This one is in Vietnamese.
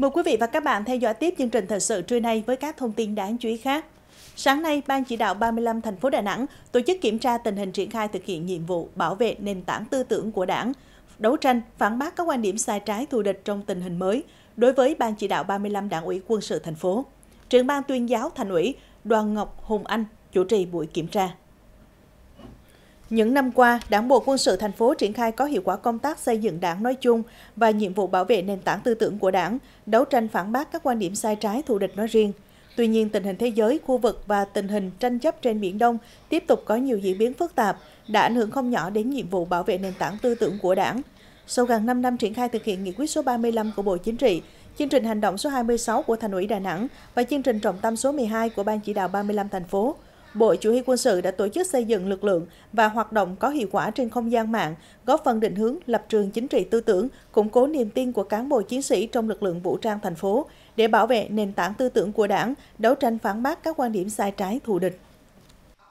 Mời quý vị và các bạn theo dõi tiếp chương trình thời sự trưa nay với các thông tin đáng chú ý khác. Sáng nay, Ban chỉ đạo 35 thành phố Đà Nẵng tổ chức kiểm tra tình hình triển khai thực hiện nhiệm vụ bảo vệ nền tảng tư tưởng của Đảng, đấu tranh phản bác các quan điểm sai trái thù địch trong tình hình mới đối với Ban chỉ đạo 35 Đảng ủy quân sự thành phố. Trưởng ban tuyên giáo thành ủy Đoàn Ngọc Hùng Anh chủ trì buổi kiểm tra. Những năm qua, Đảng bộ quân sự thành phố triển khai có hiệu quả công tác xây dựng Đảng nói chung và nhiệm vụ bảo vệ nền tảng tư tưởng của Đảng, đấu tranh phản bác các quan điểm sai trái thù địch nói riêng. Tuy nhiên, tình hình thế giới, khu vực và tình hình tranh chấp trên Biển Đông tiếp tục có nhiều diễn biến phức tạp, đã ảnh hưởng không nhỏ đến nhiệm vụ bảo vệ nền tảng tư tưởng của Đảng. Sau gần 5 năm triển khai thực hiện nghị quyết số 35 của Bộ Chính trị, chương trình hành động số 26 của Thành ủy Đà Nẵng và chương trình trọng tâm số 12 của Ban chỉ đạo 35 thành phố, Bộ chủ huy quân sự đã tổ chức xây dựng lực lượng và hoạt động có hiệu quả trên không gian mạng, góp phần định hướng lập trường chính trị tư tưởng, củng cố niềm tin của cán bộ chiến sĩ trong lực lượng vũ trang thành phố để bảo vệ nền tảng tư tưởng của đảng, đấu tranh phản bác các quan điểm sai trái thù địch.